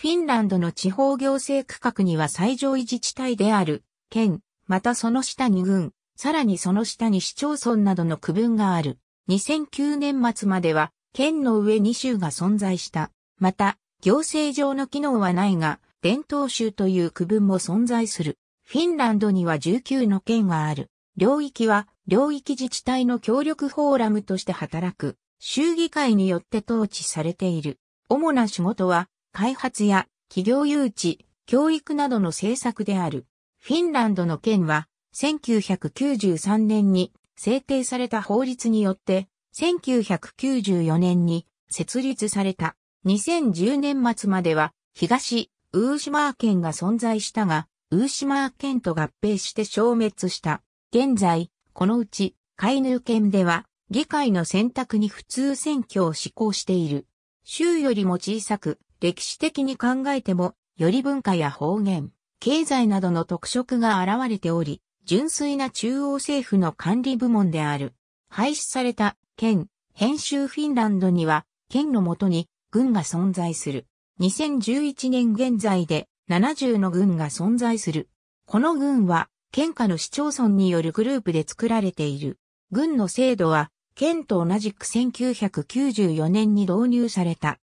フィンランドの地方行政区画には最上位自治体である、県、またその下に郡、さらにその下に市町村などの区分がある。2009年末までは、県の上2州が存在した。また、行政上の機能はないが、伝統州という区分も存在する。フィンランドには19の県がある。領域は、領域自治体の協力フォーラムとして働く、州議会によって統治されている。主な仕事は、開発や企業誘致、教育などの政策である。フィンランドの県は、1993年に制定された法律によって、1994年に設立された。2010年末までは、東、ウーシマー県が存在したが、ウーシマー県と合併して消滅した。現在、このうち、カイヌー県では、議会の選択に普通選挙を施行している。州よりも小さく、歴史的に考えても、より文化や方言、経済などの特色が現れており、純粋な中央政府の管理部門である。廃止された県、編集フィンランドには、県のもとに軍が存在する。2011年現在で70の軍が存在する。この軍は、県下の市町村によるグループで作られている。軍の制度は、県と同じく1994年に導入された。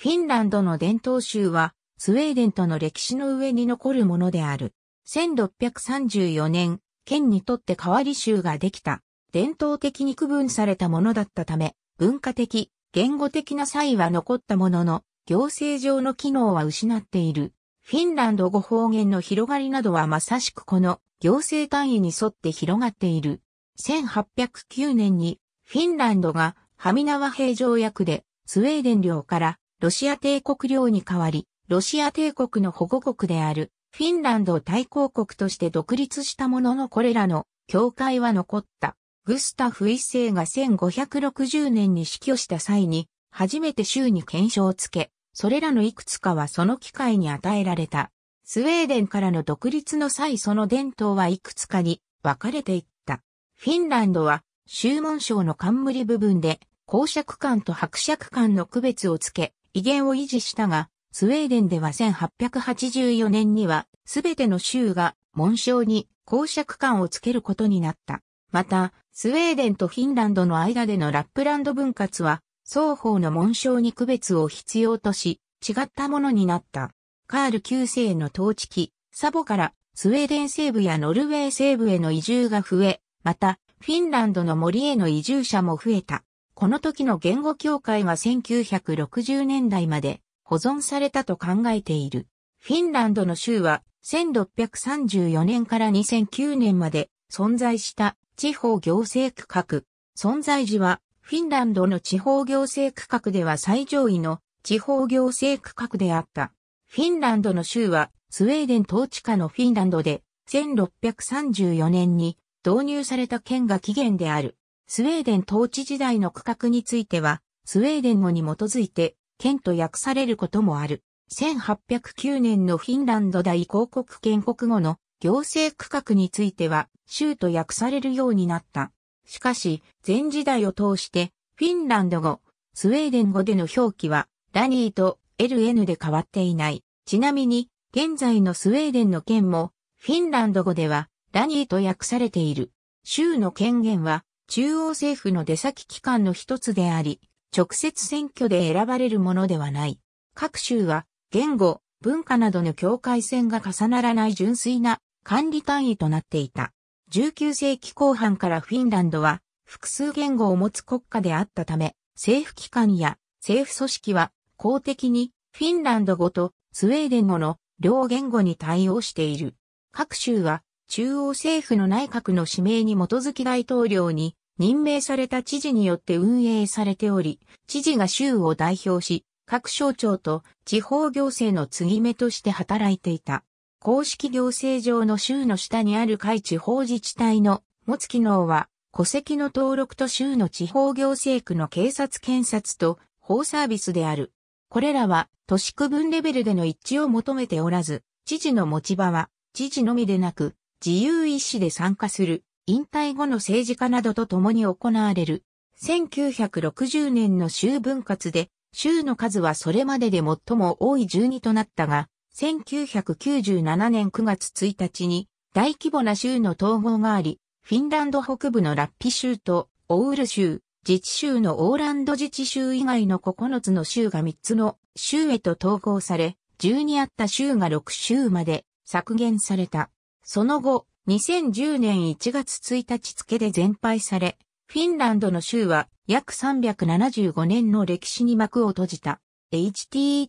フィンランドの伝統州は、スウェーデンとの歴史の上に残るものである。1634年、県にとって代わり州ができた。伝統的に区分されたものだったため、文化的、言語的な際は残ったものの、行政上の機能は失っている。フィンランド語方言の広がりなどはまさしくこの行政単位に沿って広がっている。1809年にフィンランドがハミナワ平条約でスウェーデン領からロシア帝国領に代わり、ロシア帝国の保護国である、フィンランドを対抗国として独立したもののこれらの境界は残った。グスタフ一世が1560年に死去した際に、初めて州に検証をつけ、それらのいくつかはその機会に与えられた。スウェーデンからの独立の際その伝統はいくつかに分かれていった。フィンランドは、州門章の冠部分で、公爵官と伯爵官の区別をつけ、威厳を維持したが、スウェーデンでは1884年には、すべての州が紋章に公爵官をつけることになった。また、スウェーデンとフィンランドの間でのラップランド分割は、双方の紋章に区別を必要とし、違ったものになった。カール9世の統治期、サボからスウェーデン西部やノルウェー西部への移住が増え、また、フィンランドの森への移住者も増えた。この時の言語協会が1960年代まで保存されたと考えている。フィンランドの州は1634年から2009年まで存在した地方行政区画。存在時はフィンランドの地方行政区画では最上位の地方行政区画であった。フィンランドの州はスウェーデン統治下のフィンランドで1634年に導入された県が起源である。スウェーデン統治時代の区画については、スウェーデン語に基づいて、県と訳されることもある。1809年のフィンランド大公国建国後の行政区画については、州と訳されるようになった。しかし、前時代を通して、フィンランド語、スウェーデン語での表記は、ラニーと LN で変わっていない。ちなみに、現在のスウェーデンの県も、フィンランド語では、ラニーと訳されている。州の権限は、中央政府の出先機関の一つであり、直接選挙で選ばれるものではない。各州は言語、文化などの境界線が重ならない純粋な管理単位となっていた。19世紀後半からフィンランドは複数言語を持つ国家であったため、政府機関や政府組織は公的にフィンランド語とスウェーデン語の両言語に対応している。各州は中央政府の内閣の指名に基づき大統領に任命された知事によって運営されており、知事が州を代表し、各省庁と地方行政の継ぎ目として働いていた。公式行政上の州の下にある下位地方自治体の持つ機能は、戸籍の登録と州の地方行政区の警察検察と法サービスである。これらは都市区分レベルでの一致を求めておらず、知事の持ち場は知事のみでなく、自由意志で参加する引退後の政治家などと共に行われる。1960年の州分割で、州の数はそれまでで最も多い12となったが、1997年9月1日に大規模な州の統合があり、フィンランド北部のラッピ州とオウル州、自治州のオーランド自治州以外の9つの州が3つの州へと統合され、12あった州が6州まで削減された。その後、2010年1月1日付で全廃され、フィンランドの州は約375年の歴史に幕を閉じた。http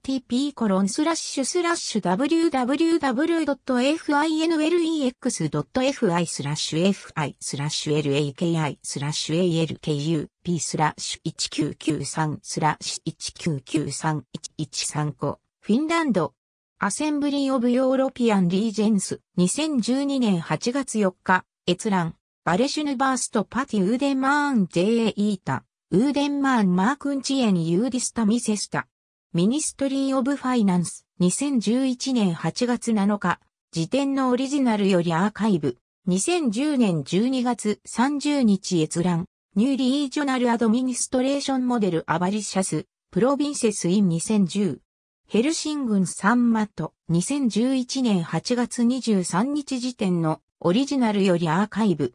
www.finlex.fi fi laki alkup 1993 1993113個フィンランドアセンブリー・オブ・ヨーロピアン・リージェンス、2012年8月4日、閲覧、バレシュヌバースト・パティ・ウーデンマーン・ J.A. イータ、ウーデンマーン・マークンチエン・ユーディスタ・ミセスタ、ミニストリー・オブ・ファイナンス、2011年8月7日、辞典のオリジナルよりアーカイブ、2010年12月30日閲覧、ニューリージョナル・アドミニストレーション・モデル・アバリシャス、プロビンセス・イン2010、ヘルシングンサンマと2011年8月23日時点のオリジナルよりアーカイブ。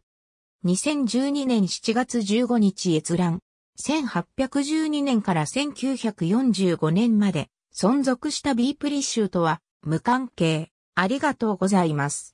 2012年7月15日閲覧。1812年から1945年まで存続したビープリッシュとは無関係。ありがとうございます。